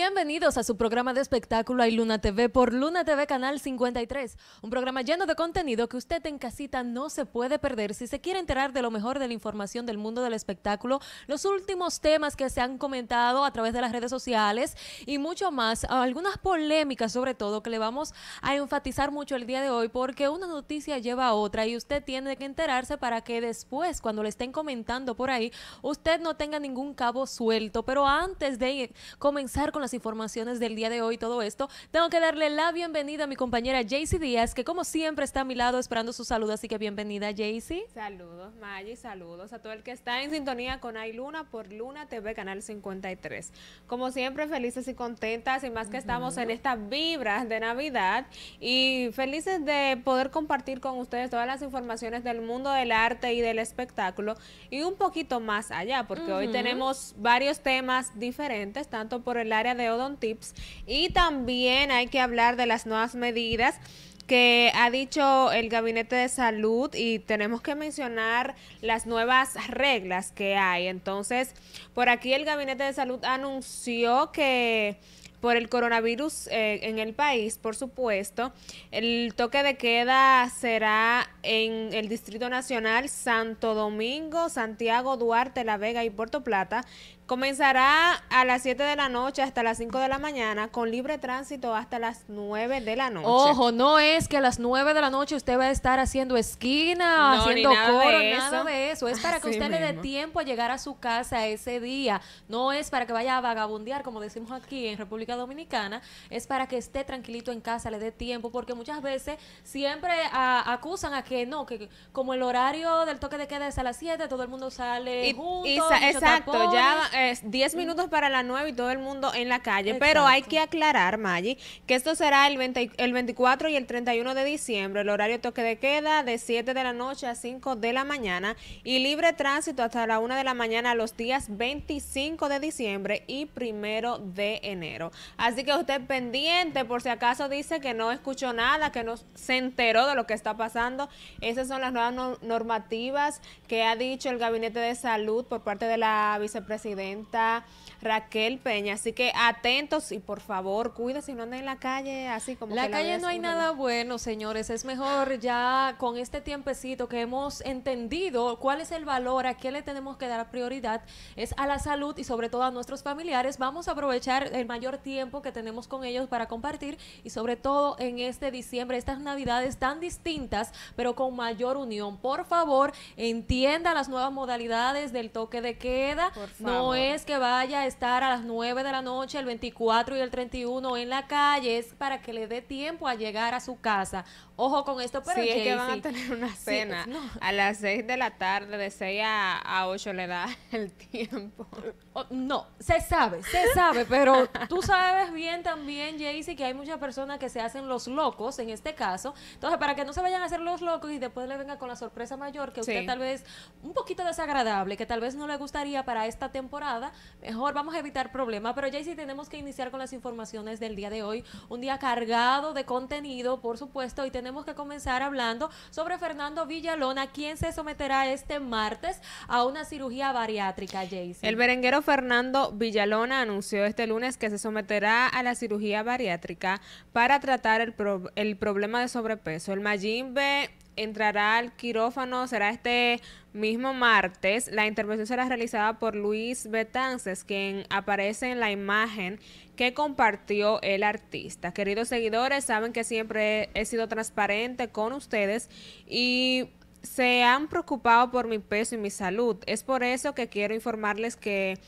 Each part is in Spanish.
bienvenidos a su programa de espectáculo y Luna TV por Luna TV Canal 53, un programa lleno de contenido que usted en casita no se puede perder si se quiere enterar de lo mejor de la información del mundo del espectáculo, los últimos temas que se han comentado a través de las redes sociales y mucho más, algunas polémicas sobre todo que le vamos a enfatizar mucho el día de hoy porque una noticia lleva a otra y usted tiene que enterarse para que después cuando le estén comentando por ahí, usted no tenga ningún cabo suelto, pero antes de comenzar con las informaciones del día de hoy, todo esto, tengo que darle la bienvenida a mi compañera Jaycee Díaz, que como siempre está a mi lado esperando su saludo, así que bienvenida Jaycee. Saludos Maggie, saludos a todo el que está en sintonía con LUNA por Luna TV Canal 53. Como siempre, felices y contentas y más que estamos en estas vibras de Navidad y felices de poder compartir con ustedes todas las informaciones del mundo del arte y del espectáculo y un poquito más allá, porque hoy tenemos varios temas diferentes, tanto por el área área de Odontips. Y también hay que hablar de las nuevas medidas que ha dicho el Gabinete de Salud y tenemos que mencionar las nuevas reglas que hay. Entonces, por aquí el Gabinete de Salud anunció que por el coronavirus eh, en el país, por supuesto. El toque de queda será en el Distrito Nacional Santo Domingo, Santiago, Duarte, La Vega y Puerto Plata, Comenzará a las 7 de la noche hasta las 5 de la mañana con libre tránsito hasta las 9 de la noche. Ojo, no es que a las 9 de la noche usted va a estar haciendo esquina, haciendo coro, nada de eso. Es para que usted le dé tiempo a llegar a su casa ese día. No es para que vaya a vagabundear, como decimos aquí en República Dominicana. Es para que esté tranquilito en casa, le dé tiempo, porque muchas veces siempre acusan a que no, que como el horario del toque de queda es a las 7, todo el mundo sale y, junto, exacto, ya 10 minutos para la 9 y todo el mundo en la calle. Pero hay que aclarar, Maggi, que esto será el, el 24 y el 31 de diciembre. El horario toque de queda de 7 de la noche a 5 de la mañana y libre tránsito hasta la 1 de la mañana los días 25 de diciembre y 1 de enero. Así que usted pendiente por si acaso dice que no escuchó nada, que no se enteró de lo que está pasando. Esas son las nuevas normativas que ha dicho el Gabinete de Salud por parte de la vicepresidenta Raquel Peña. Así que atentos y por favor, si no anda en la calle así como la calle no hay nada bueno, señores. Es mejor ya con este tiempecito que hemos entendido cuál es el valor, a qué le tenemos que dar prioridad, es a la salud y sobre todo a nuestros familiares. Vamos a aprovechar el mayor tiempo que tenemos con ellos para compartir y sobre todo en este diciembre, estas navidades tan distintas, pero con mayor unión. Por favor, entienda las nuevas modalidades del toque de queda. Por favor es que vaya a estar a las 9 de la noche, el 24 y el 31 en la calle, es para que le dé tiempo a llegar a su casa. Ojo con esto, pero sí, es que van a tener una cena. A las 6 de la tarde, de 6 a, a 8 le da el tiempo. no, se sabe, se sabe, pero tú sabes bien también, Jaycee, que hay muchas personas que se hacen los locos en este caso. Entonces, para que no se vayan a hacer los locos y después le venga con la sorpresa mayor que usted tal vez un poquito desagradable, que tal vez no le gustaría para esta temporada mejor vamos a evitar problemas. Pero ya tenemos que iniciar con las informaciones del día de hoy, un día cargado de contenido, por supuesto, y tenemos que comenzar hablando sobre Fernando Villalona, quien se someterá este martes a una cirugía bariátrica, Jaycee. El berenguero Fernando Villalona anunció este lunes que se someterá a la cirugía bariátrica para tratar el, problema de sobrepeso. El B entrará al quirófano, será este mismo martes. La intervención será realizada por Luis Betances, quien aparece en la imagen que compartió el artista. Queridos seguidores, saben que siempre he sido transparente con ustedes y se han preocupado por mi peso y mi salud. Es por eso que quiero informarles que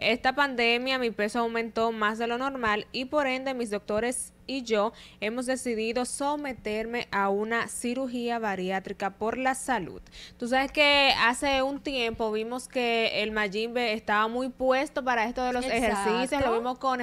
esta pandemia mi peso aumentó más de lo normal y por ende mis doctores y yo hemos decidido someterme a una cirugía bariátrica por la salud. Tú sabes que hace un tiempo vimos que el Mayimbe estaba muy puesto para esto de los ejercicios, lo vimos con,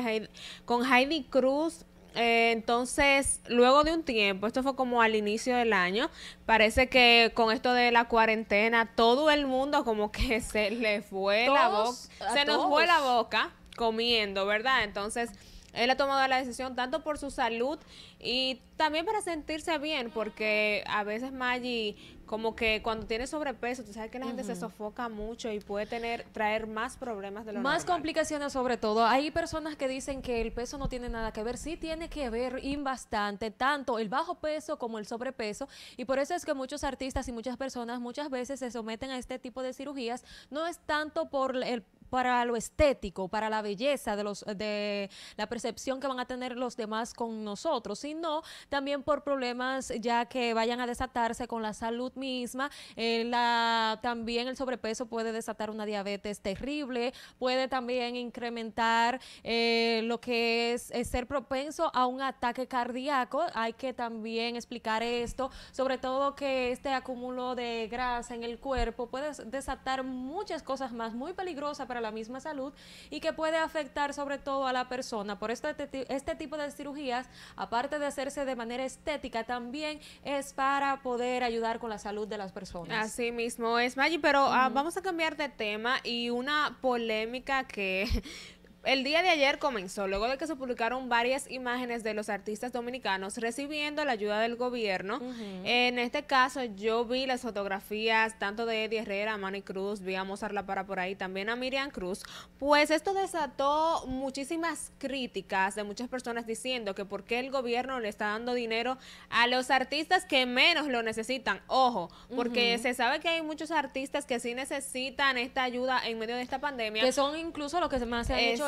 con Heidi Cruz eh, entonces, luego de un tiempo, esto fue como al inicio del año, parece que con esto de la cuarentena, todo el mundo como que se le fue la boca, se nos fue la boca comiendo, ¿verdad? Entonces él ha tomado la decisión tanto por su salud y también para sentirse bien, porque a veces Maggie, como que cuando tiene sobrepeso, tú sabes que la gente se sofoca mucho y puede tener traer más problemas de lo Más complicaciones sobre todo. Hay personas que dicen que el peso no tiene nada que ver, sí tiene que ver y bastante, tanto el bajo peso como el sobrepeso, y por eso es que muchos artistas y muchas personas muchas veces se someten a este tipo de cirugías, no es tanto por el para lo estético, para la belleza de los de la percepción que van a tener los demás con nosotros, sino también por problemas ya que vayan a desatarse con la salud misma. Eh, la, también el sobrepeso puede desatar una diabetes terrible, puede también incrementar eh, lo que es, ser propenso a un ataque cardíaco. Hay que también explicar esto, sobre todo que este acúmulo de grasa en el cuerpo puede desatar muchas cosas más muy peligrosas para la misma salud y que puede afectar sobre todo a la persona. Por este, este tipo de cirugías, aparte de hacerse de manera estética, también es para poder ayudar con la salud de las personas. Así mismo es, Maggi, pero ah, vamos a cambiar de tema y una polémica que el día de ayer comenzó, luego de que se publicaron varias imágenes de los artistas dominicanos recibiendo la ayuda del gobierno. En este caso, yo vi las fotografías tanto de Eddie Herrera, Manny Cruz, vi a Mozart La Para por ahí, también a Miriam Cruz. Pues esto desató muchísimas críticas de muchas personas diciendo que por qué el gobierno le está dando dinero a los artistas que menos lo necesitan. Ojo, porque se sabe que hay muchos artistas que sí necesitan esta ayuda en medio de esta pandemia. Que son incluso los que más se han hecho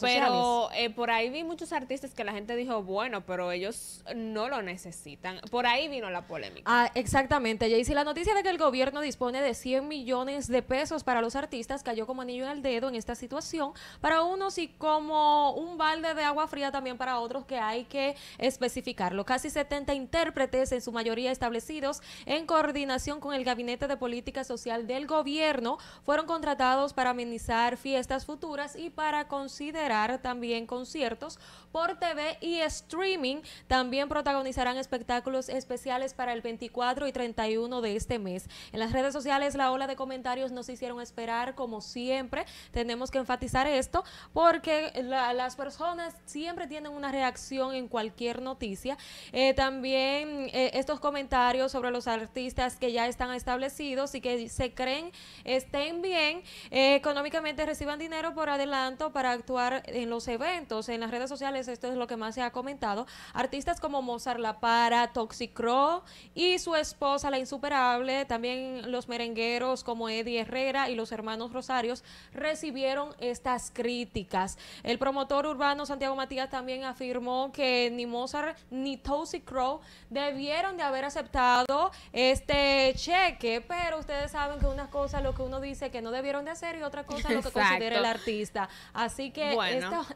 pero eh, por ahí vi muchos artistas que la gente dijo, bueno, pero ellos no lo necesitan. Por ahí vino la polémica. Ah, exactamente exactamente, si La noticia de que el gobierno dispone de 100 millones de pesos para los artistas cayó como anillo en el dedo en esta situación para unos y como un balde de agua fría también para otros que hay que especificarlo. Casi 70 intérpretes, en su mayoría establecidos en coordinación con el Gabinete de Política Social del Gobierno, fueron contratados para amenizar fiestas futuras y para para considerar también conciertos por TV y streaming. También protagonizarán espectáculos especiales para el 24 y 31 de este mes. En las redes sociales la ola de comentarios nos hicieron esperar como siempre. Tenemos que enfatizar esto porque las personas siempre tienen una reacción en cualquier noticia. Eh, también eh, estos comentarios sobre los artistas que ya están establecidos y que se creen estén bien, eh, económicamente reciban dinero por adelante para actuar en los eventos. En las redes sociales esto es lo que más se ha comentado. Artistas como Mozart La Para, Toxicro y su esposa La Insuperable, también los merengueros como Eddie Herrera y los hermanos Rosarios recibieron estas críticas. El promotor urbano Santiago Matías también afirmó que ni Mozart ni Toxicro debieron de haber aceptado este cheque, pero ustedes saben que una cosa lo que uno dice que no debieron de hacer y otra cosa lo que considera el artista. Así que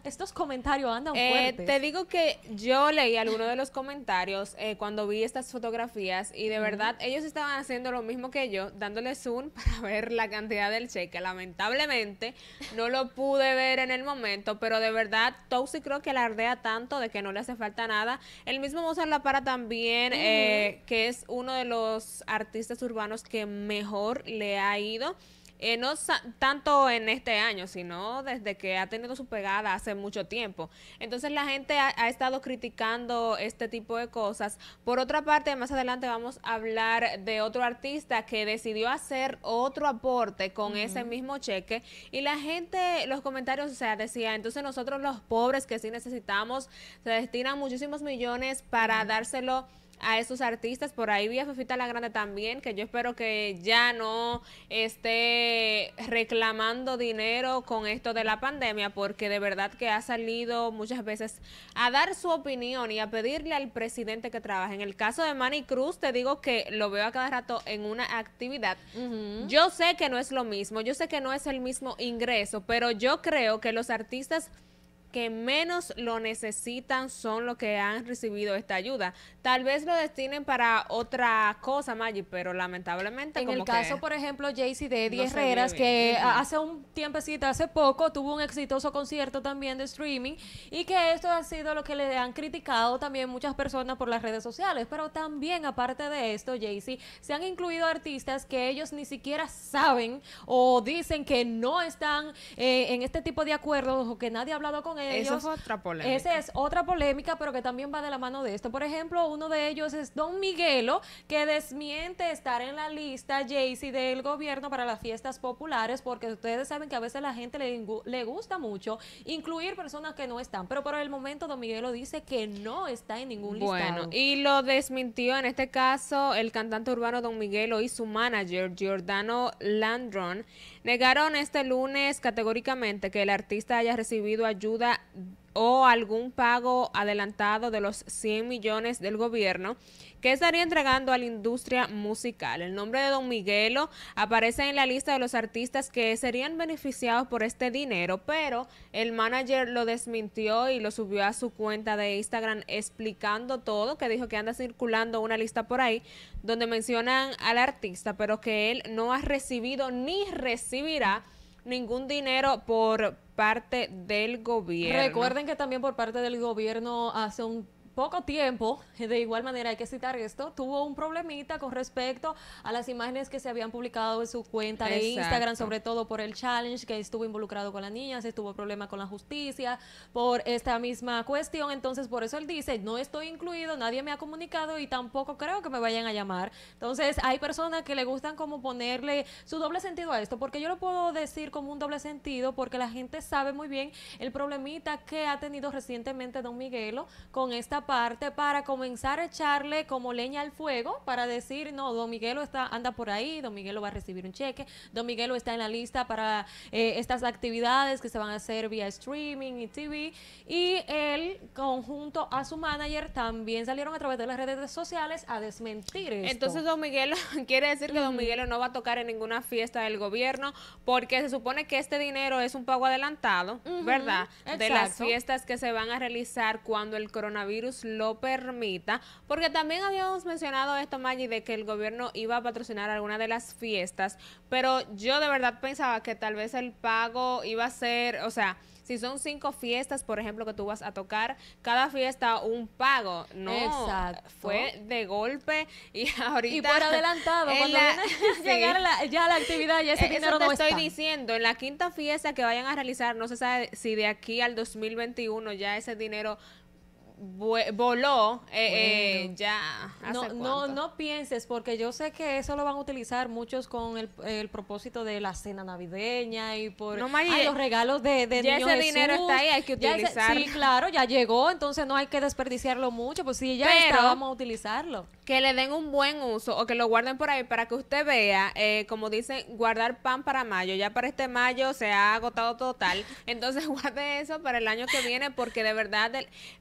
estos comentarios andan eh, fuertes. Te digo que yo leí algunos de los comentarios eh, cuando vi estas fotografías y de verdad ellos estaban haciendo lo mismo que yo, dándole zoom para ver la cantidad del cheque. Lamentablemente no lo pude ver en el momento, pero de verdad Toxi creo que la ardea tanto de que no le hace falta nada. El mismo Mozart La Para también, eh, que es uno de los artistas urbanos que mejor le ha ido. Eh, no tanto en este año, sino desde que ha tenido su pegada hace mucho tiempo. Entonces la gente ha, estado criticando este tipo de cosas. Por otra parte, más adelante vamos a hablar de otro artista que decidió hacer otro aporte con ese mismo cheque y la gente, los comentarios, o sea, decía, entonces nosotros los pobres que sí necesitamos, se destinan muchísimos millones para dárselo a esos artistas. Por ahí vi a Fefita la Grande también, que yo espero que ya no esté reclamando dinero con esto de la pandemia, porque de verdad que ha salido muchas veces a dar su opinión y a pedirle al presidente que trabaje. En el caso de Manny Cruz, te digo que lo veo a cada rato en una actividad. Yo sé que no es lo mismo, yo sé que no es el mismo ingreso, pero yo creo que los artistas que menos lo necesitan son los que han recibido esta ayuda. Tal vez lo destinen para otra cosa, Maggi, pero lamentablemente... En el caso, por ejemplo, Jaycee de Eddie Herreras, que hace un tiempecito, hace poco, tuvo un exitoso concierto también de streaming y que esto ha sido lo que le han criticado también muchas personas por las redes sociales. Pero también, aparte de esto, Jaycee, se han incluido artistas que ellos ni siquiera saben o dicen que no están eh, en este tipo de acuerdos o que nadie ha hablado con esa es otra polémica. Esa es otra polémica, pero que también va de la mano de esto. Por ejemplo, uno de ellos es Don Miguelo, que desmiente estar en la lista, Jaycee, del gobierno para las fiestas populares, porque ustedes saben que a veces la gente le, gusta mucho incluir personas que no están. Pero por el momento, Don Miguelo dice que no está en ningún listado. Bueno, y lo desmintió en este caso el cantante urbano Don Miguelo y su manager, Giordano Landron, negaron este lunes categóricamente que el artista haya recibido ayuda o algún pago adelantado de los 100 millones del gobierno que estaría entregando a la industria musical. El nombre de Don Miguelo aparece en la lista de los artistas que serían beneficiados por este dinero, pero el manager lo desmintió y lo subió a su cuenta de Instagram explicando todo, que dijo que anda circulando una lista por ahí donde mencionan al artista, pero que él no ha recibido ni recibirá ningún dinero por parte del gobierno. Recuerden que también por parte del gobierno hace un poco tiempo, eh, de igual manera hay que citar esto, tuvo un problemita con respecto a las imágenes que se habían publicado en su cuenta de Instagram, sobre todo por el challenge que estuvo involucrado con la niña se tuvo problema con la justicia, por esta misma cuestión. Entonces, por eso él dice, no estoy incluido, nadie me ha comunicado y tampoco creo que me vayan a llamar. Entonces, hay personas que le gustan como ponerle su doble sentido a esto, porque yo lo puedo decir como un doble sentido, porque la gente sabe muy bien el problemita que ha tenido recientemente Don Miguelo con esta parte para comenzar a echarle como leña al fuego, para decir, no, Don Miguelo está, anda por ahí, Don Miguelo va a recibir un cheque, Don Miguelo está en la lista para eh, estas actividades que se van a hacer vía streaming y TV, y el eh, conjunto a su manager, también salieron a través de las redes sociales a desmentir esto. Entonces, don Miguel quiere decir que don Miguel no va a tocar en ninguna fiesta del gobierno porque se supone que este dinero es un pago adelantado, ¿verdad? De las fiestas que se van a realizar cuando el coronavirus lo permita. Porque también habíamos mencionado esto, Maggi de que el gobierno iba a patrocinar alguna de las fiestas, pero yo de verdad pensaba que tal vez el pago iba a ser, o sea, si son cinco fiestas, por ejemplo, que tú vas a tocar, cada fiesta un pago. No, Exacto. fue de golpe y ahorita... Y por adelantado, cuando la, a llegar la, ya la actividad, ya ese eh, Eso dinero te estoy diciendo, en la quinta fiesta que vayan a realizar, no se sabe si de aquí al 2021 ya ese dinero voló eh, eh ya. no, no, no pienses, porque yo sé que eso lo van a utilizar muchos con el, propósito de la cena navideña y por no, los regalos de, de ya ese dinero está ahí, hay que utilizarlo. sí, claro, ya llegó, entonces no hay que desperdiciarlo mucho, pues sí, ya está, vamos a utilizarlo. Que le den un buen uso o que lo guarden por ahí para que usted vea, eh, como dicen, guardar pan para mayo. Ya para este mayo se ha agotado total, entonces guarde eso para el año que viene porque de verdad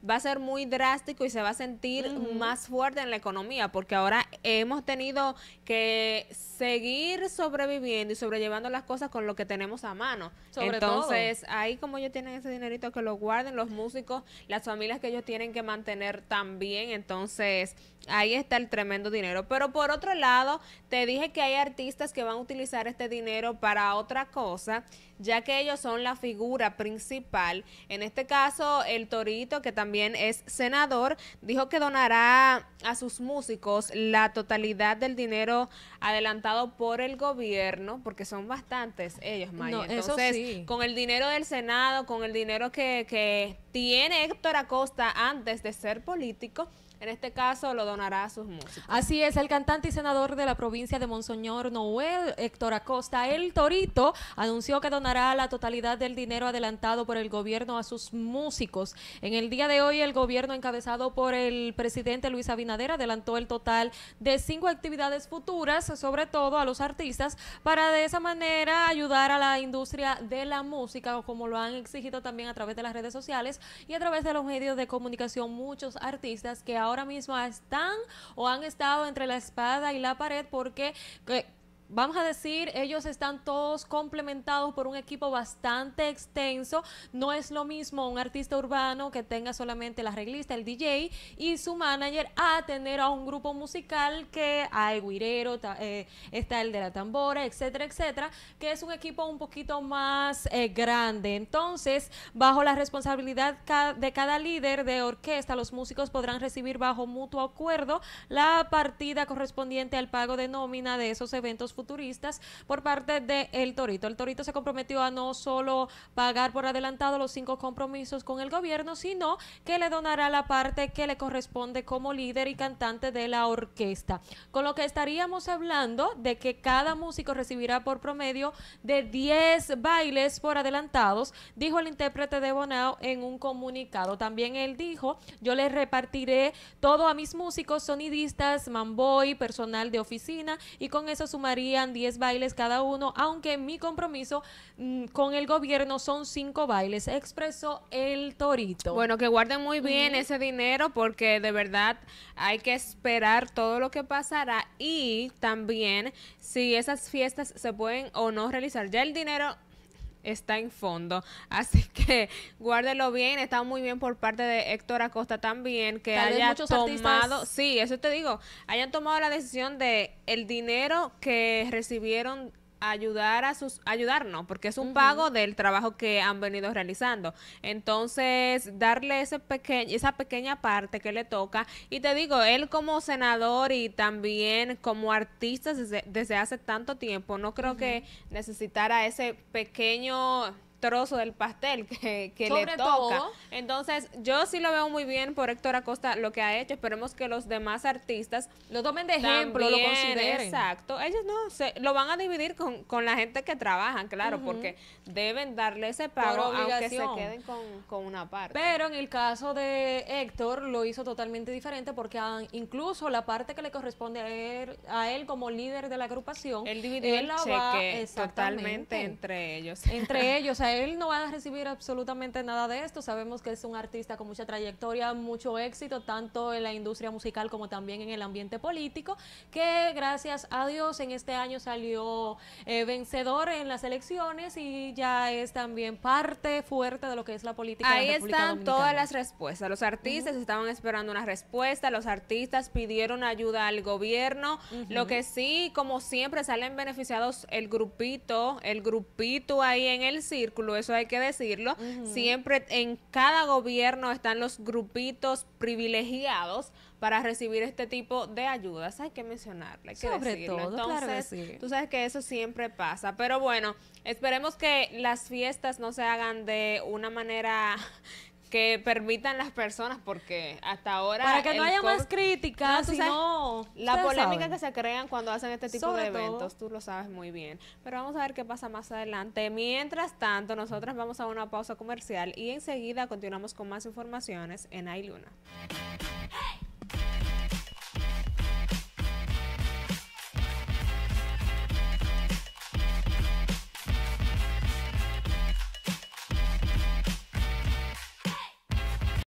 va a ser muy muy drástico y se va a sentir más fuerte en la economía, porque ahora hemos tenido que seguir sobreviviendo y sobrellevando las cosas con lo que tenemos a mano. Sobre Entonces, ahí como ellos tienen ese dinerito que lo guarden los músicos, las familias que ellos tienen que mantener también. Entonces, ahí está el tremendo dinero. Pero por otro lado, te dije que hay artistas que van a utilizar este dinero para otra cosa, ya que ellos son la figura principal. En este caso, el Torito, que también es senador, dijo que donará a sus músicos la totalidad del dinero adelantado por el gobierno, porque son bastantes ellos, Maya. Entonces, con el dinero del Senado, con el dinero que, que tiene Héctor Acosta antes de ser político, en este caso lo donará a sus músicos. Así es, el cantante y senador de la provincia de Monseñor Noel Héctor Acosta, el Torito, anunció que donará la totalidad del dinero adelantado por el gobierno a sus músicos. En el día de hoy el gobierno encabezado por el presidente Luis Abinader adelantó el total de cinco actividades futuras, sobre todo a los artistas, para de esa manera ayudar a la industria de la música, como lo han exigido también a través de las redes sociales y a través de los medios de comunicación muchos artistas que ahora ahora mismo están o han estado entre la espada y la pared porque eh, vamos a decir, ellos están todos complementados por un equipo bastante extenso. No es lo mismo un artista urbano que tenga solamente la reglista, el DJ y su manager a tener a un grupo musical que hay guirero, eh, está el de la tambora, etcétera, etcétera, que es un equipo un poquito más eh, grande. Entonces, bajo la responsabilidad de cada líder de orquesta, los músicos podrán recibir bajo mutuo acuerdo la partida correspondiente al pago de nómina de esos eventos futuros turistas por parte de El Torito. El Torito se comprometió a no solo pagar por adelantado los cinco compromisos con el gobierno, sino que le donará la parte que le corresponde como líder y cantante de la orquesta. Con lo que estaríamos hablando de que cada músico recibirá por promedio de 10 bailes por adelantados, dijo el intérprete de Bonao en un comunicado. También él dijo, yo les repartiré todo a mis músicos, sonidistas, mamboy, personal de oficina y con eso sumaría 10 bailes cada uno, aunque mi compromiso mm, con el gobierno son 5 bailes, expresó el torito. Bueno, que guarden muy bien ese dinero porque de verdad hay que esperar todo lo que pasará y también si esas fiestas se pueden o no realizar. Ya el dinero está en fondo. Así que guárdelo bien, está muy bien por parte de Héctor Acosta también que haya tomado, sí, eso te digo, hayan tomado la decisión de el dinero que recibieron ayudar a sus ayudarnos porque es un pago del trabajo que han venido realizando entonces darle ese pequeño esa pequeña parte que le toca y te digo él como senador y también como artista desde, hace tanto tiempo no creo que necesitara ese pequeño trozo del pastel que, le toca. Entonces, yo sí lo veo muy bien por Héctor Acosta lo que ha hecho. Esperemos que los demás artistas lo tomen de ejemplo, lo consideren. Exacto. Ellos no se lo van a dividir con, la gente que trabajan, claro, porque deben darle ese pago aunque se queden con, una parte. Pero en el caso de Héctor lo hizo totalmente diferente porque ah, incluso la parte que le corresponde a él, como líder de la agrupación, él dividió la el totalmente entre ellos. Entre ellos, él no va a recibir absolutamente nada de esto. Sabemos que es un artista con mucha trayectoria, mucho éxito, tanto en la industria musical como también en el ambiente político, que gracias a Dios en este año salió eh, vencedor en las elecciones y ya es también parte fuerte de lo que es la política. Ahí están todas las respuestas. Los artistas estaban esperando una respuesta, los artistas pidieron ayuda al gobierno, lo que sí, como siempre, salen beneficiados el grupito, el grupito ahí en el círculo eso hay que decirlo. Siempre en cada gobierno están los grupitos privilegiados para recibir este tipo de ayudas. Hay que mencionarla, hay que Sobre decirlo. Todo, Entonces, tú sabes que eso siempre pasa. Pero bueno, esperemos que las fiestas no se hagan de una manera que permitan las personas, porque hasta ahora... Para que no haya más críticas, no, La polémica que se crean cuando hacen este tipo de eventos, tú lo sabes muy bien. Pero vamos a ver qué pasa más adelante. Mientras tanto, nosotras vamos a una pausa comercial y enseguida continuamos con más informaciones en Ailuna. Luna.